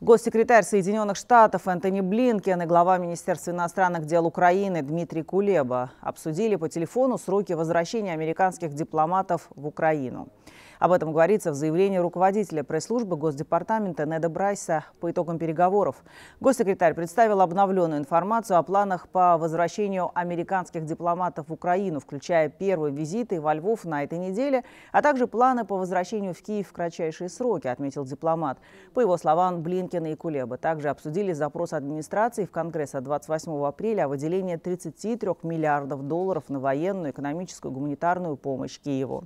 Госсекретарь Соединенных Штатов Энтони Блинкен и глава Министерства иностранных дел Украины Дмитрий Кулеба обсудили по телефону сроки возвращения американских дипломатов в Украину. Об этом говорится в заявлении руководителя пресс-службы Госдепартамента Неда Брайса по итогам переговоров. Госсекретарь представил обновленную информацию о планах по возвращению американских дипломатов в Украину, включая первые визиты во Львов на этой неделе, а также планы по возвращению в Киев в кратчайшие сроки, отметил дипломат. По его словам, Блинкен и Кулеба также обсудили запрос администрации в Конгресс от 28 апреля о выделении 33 миллиардов долларов на военную, экономическую, гуманитарную помощь Киеву.